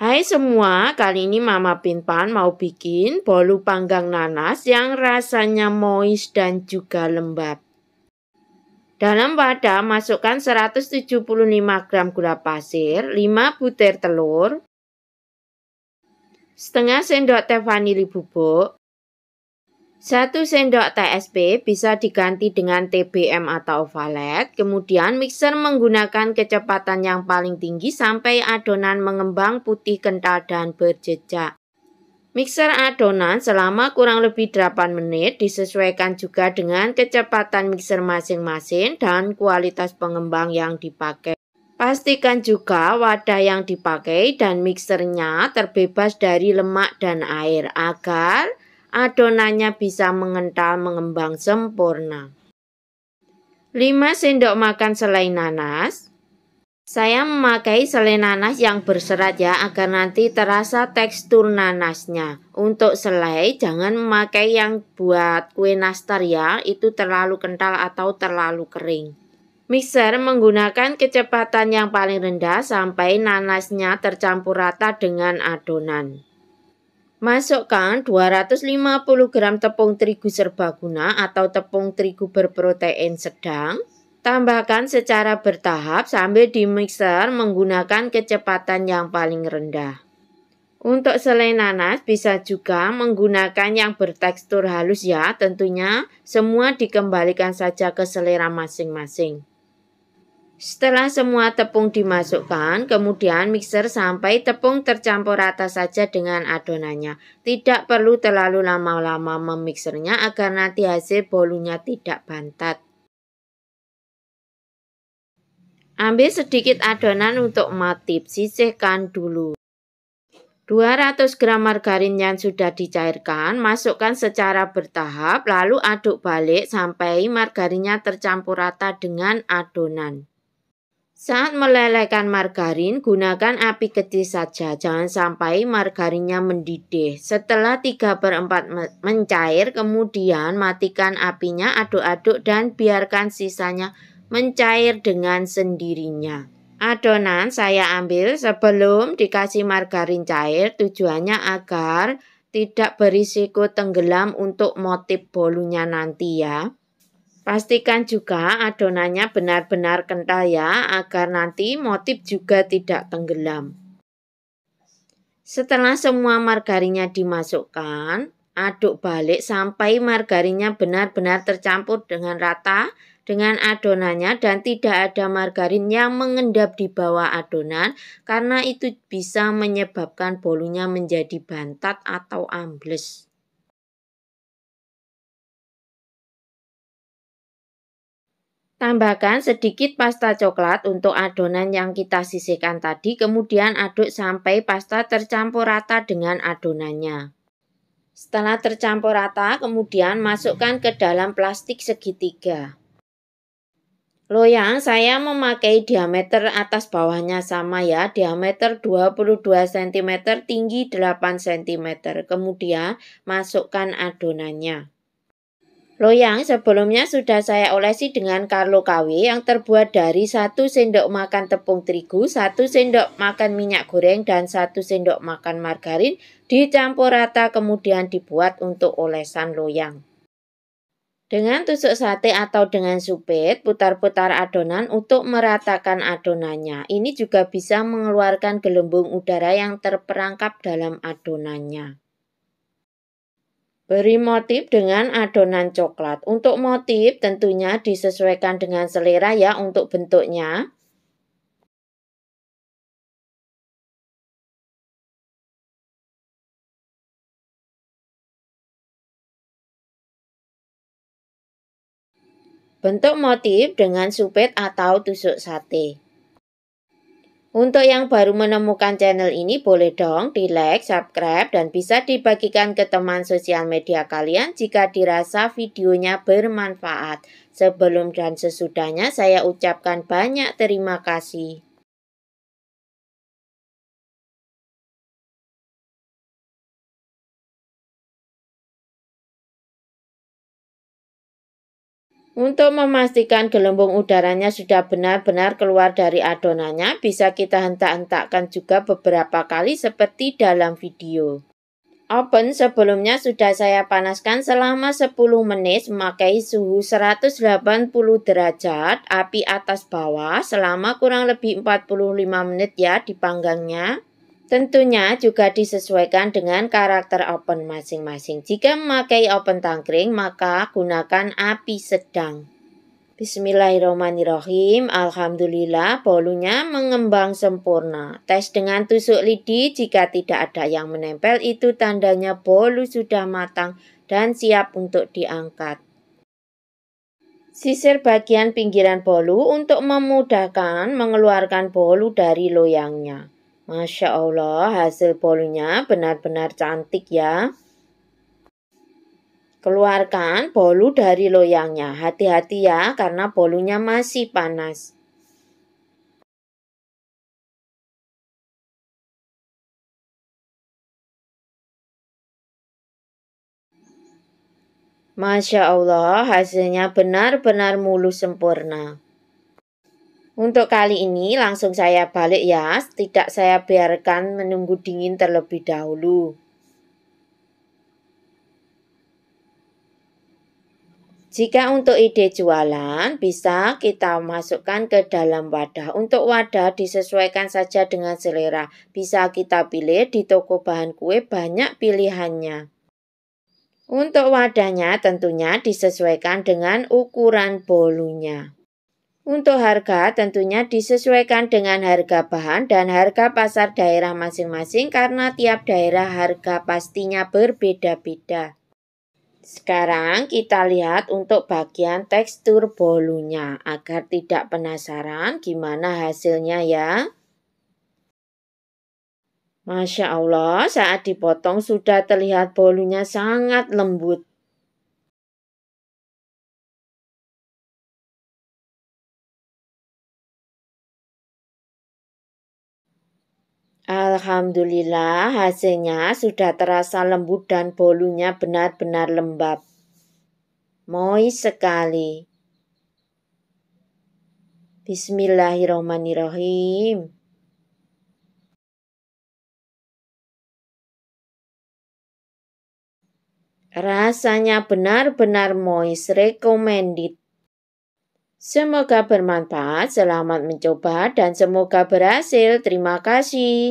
Hai semua, kali ini Mama Pinpan mau bikin bolu panggang nanas yang rasanya moist dan juga lembab. Dalam wadah masukkan 175 gram gula pasir, 5 butir telur, setengah sendok teh vanili bubuk, 1 sendok TSP bisa diganti dengan TBM atau valet, kemudian mixer menggunakan kecepatan yang paling tinggi sampai adonan mengembang putih kental dan berjejak. Mixer adonan selama kurang lebih 8 menit disesuaikan juga dengan kecepatan mixer masing-masing dan kualitas pengembang yang dipakai. Pastikan juga wadah yang dipakai dan mixernya terbebas dari lemak dan air agar adonannya bisa mengental mengembang sempurna. 5 sendok makan selai nanas. Saya memakai selai nanas yang berserat ya agar nanti terasa tekstur nanasnya. Untuk selai jangan memakai yang buat kue nastar ya, itu terlalu kental atau terlalu kering. Mixer menggunakan kecepatan yang paling rendah sampai nanasnya tercampur rata dengan adonan. Masukkan 250 gram tepung terigu serbaguna atau tepung terigu berprotein sedang. Tambahkan secara bertahap sambil dimixer menggunakan kecepatan yang paling rendah. Untuk selai nanas bisa juga menggunakan yang bertekstur halus ya tentunya semua dikembalikan saja ke selera masing-masing. Setelah semua tepung dimasukkan, kemudian mixer sampai tepung tercampur rata saja dengan adonannya. Tidak perlu terlalu lama-lama memixernya agar nanti hasil bolunya tidak bantat. Ambil sedikit adonan untuk matip, sisihkan dulu. 200 gram margarin yang sudah dicairkan, masukkan secara bertahap, lalu aduk balik sampai margarinnya tercampur rata dengan adonan. Saat melelehkan margarin, gunakan api kecil saja. Jangan sampai margarinnya mendidih. Setelah 3 per 4 mencair, kemudian matikan apinya, aduk-aduk, dan biarkan sisanya mencair dengan sendirinya. Adonan saya ambil sebelum dikasih margarin cair, tujuannya agar tidak berisiko tenggelam untuk motif bolunya nanti ya. Pastikan juga adonannya benar-benar kental ya, agar nanti motif juga tidak tenggelam. Setelah semua margarinnya dimasukkan, aduk balik sampai margarinnya benar-benar tercampur dengan rata dengan adonannya dan tidak ada margarin yang mengendap di bawah adonan karena itu bisa menyebabkan bolunya menjadi bantat atau ambles. Tambahkan sedikit pasta coklat untuk adonan yang kita sisihkan tadi, kemudian aduk sampai pasta tercampur rata dengan adonannya. Setelah tercampur rata, kemudian masukkan ke dalam plastik segitiga. Loyang saya memakai diameter atas bawahnya sama ya, diameter 22 cm, tinggi 8 cm. Kemudian masukkan adonannya. Loyang sebelumnya sudah saya olesi dengan Carlo KW yang terbuat dari 1 sendok makan tepung terigu, 1 sendok makan minyak goreng, dan 1 sendok makan margarin dicampur rata kemudian dibuat untuk olesan loyang. Dengan tusuk sate atau dengan supit, putar-putar adonan untuk meratakan adonannya. Ini juga bisa mengeluarkan gelembung udara yang terperangkap dalam adonannya. Beri motif dengan adonan coklat. Untuk motif tentunya disesuaikan dengan selera ya untuk bentuknya. Bentuk motif dengan supit atau tusuk sate. Untuk yang baru menemukan channel ini boleh dong di like, subscribe, dan bisa dibagikan ke teman sosial media kalian jika dirasa videonya bermanfaat. Sebelum dan sesudahnya saya ucapkan banyak terima kasih. Untuk memastikan gelembung udaranya sudah benar-benar keluar dari adonannya, bisa kita hentak-hentakkan juga beberapa kali seperti dalam video. Oven sebelumnya sudah saya panaskan selama 10 menit memakai suhu 180 derajat api atas bawah selama kurang lebih 45 menit ya dipanggangnya. Tentunya juga disesuaikan dengan karakter open masing-masing. Jika memakai open tangkring, maka gunakan api sedang. Bismillahirrahmanirrahim. Alhamdulillah, bolunya mengembang sempurna. Tes dengan tusuk lidi, jika tidak ada yang menempel, itu tandanya bolu sudah matang dan siap untuk diangkat. Sisir bagian pinggiran bolu untuk memudahkan mengeluarkan bolu dari loyangnya. Masya Allah, hasil bolunya benar-benar cantik ya. Keluarkan bolu dari loyangnya. Hati-hati ya, karena bolunya masih panas. Masya Allah, hasilnya benar-benar mulus sempurna. Untuk kali ini langsung saya balik ya, tidak saya biarkan menunggu dingin terlebih dahulu. Jika untuk ide jualan, bisa kita masukkan ke dalam wadah. Untuk wadah disesuaikan saja dengan selera. Bisa kita pilih di toko bahan kue banyak pilihannya. Untuk wadahnya tentunya disesuaikan dengan ukuran bolunya. Untuk harga tentunya disesuaikan dengan harga bahan dan harga pasar daerah masing-masing karena tiap daerah harga pastinya berbeda-beda. Sekarang kita lihat untuk bagian tekstur bolunya agar tidak penasaran gimana hasilnya ya. Masya Allah saat dipotong sudah terlihat bolunya sangat lembut. Alhamdulillah hasilnya sudah terasa lembut dan bolunya benar-benar lembab. Moist sekali. Bismillahirrahmanirrahim. Rasanya benar-benar moist, recommended. Semoga bermanfaat, selamat mencoba, dan semoga berhasil. Terima kasih.